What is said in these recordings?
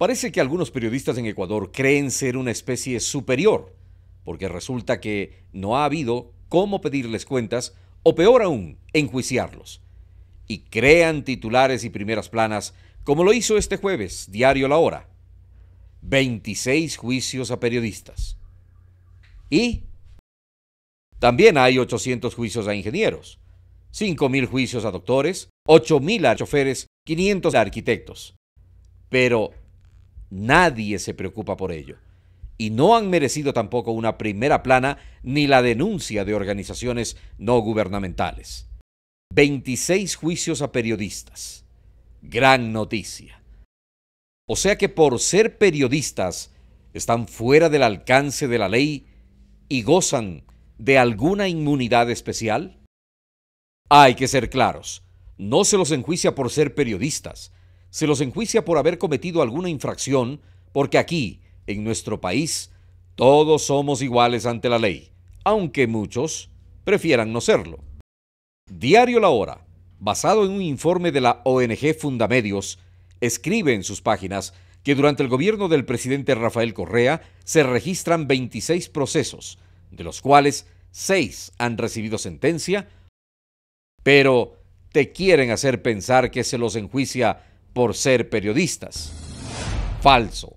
Parece que algunos periodistas en Ecuador creen ser una especie superior, porque resulta que no ha habido cómo pedirles cuentas o peor aún, enjuiciarlos. Y crean titulares y primeras planas como lo hizo este jueves, diario La Hora. 26 juicios a periodistas. Y también hay 800 juicios a ingenieros, 5.000 juicios a doctores, 8.000 a choferes, 500 a arquitectos. Pero Nadie se preocupa por ello. Y no han merecido tampoco una primera plana ni la denuncia de organizaciones no gubernamentales. 26 juicios a periodistas. Gran noticia. O sea que por ser periodistas están fuera del alcance de la ley y gozan de alguna inmunidad especial? Hay que ser claros, no se los enjuicia por ser periodistas, se los enjuicia por haber cometido alguna infracción, porque aquí, en nuestro país, todos somos iguales ante la ley, aunque muchos prefieran no serlo. Diario La Hora, basado en un informe de la ONG Fundamedios, escribe en sus páginas que durante el gobierno del presidente Rafael Correa se registran 26 procesos, de los cuales 6 han recibido sentencia, pero te quieren hacer pensar que se los enjuicia por ser periodistas. Falso.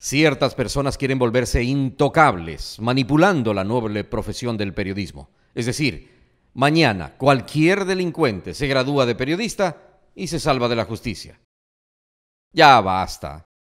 Ciertas personas quieren volverse intocables, manipulando la noble profesión del periodismo. Es decir, mañana cualquier delincuente se gradúa de periodista y se salva de la justicia. Ya basta.